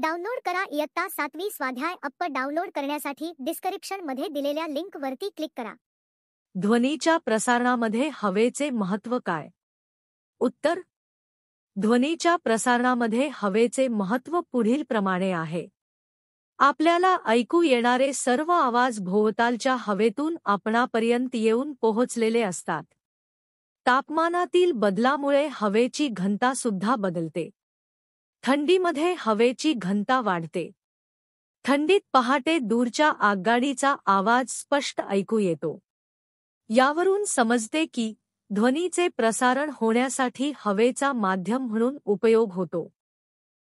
download करा इयत्ता सातवी स्वाध्याय अप्प डाउनलोड करण्यासाठी डिस्क्रिप्शन मध्ये दिलेल्या लिंकवरती क्लिक करा ध्वनीच्या प्रसारणामध्ये हवेचे महत्त्व काय उत्तर ध्वनीच्या प्रसारणामध्ये हवेचे महत्त्व पुढील प्रमाणे आहे आपल्याला ऐकू येणारे सर्व आवाज भोवतालच्या हवेतून आपणापर्यंत येऊन पोहोचलेले असतात तापमानातील बदलामुळे हवेची घनता सुद्धा बदलते थंडीमध्ये हवेची घनता वाढते थंडीत पहाटे दूरच्या आगगाडीचा आवाज स्पष्ट ऐकू येतो यावरून समजते की ध्वनीचे प्रसारण होण्यासाठी हवेचा माध्यम म्हणून उपयोग होतो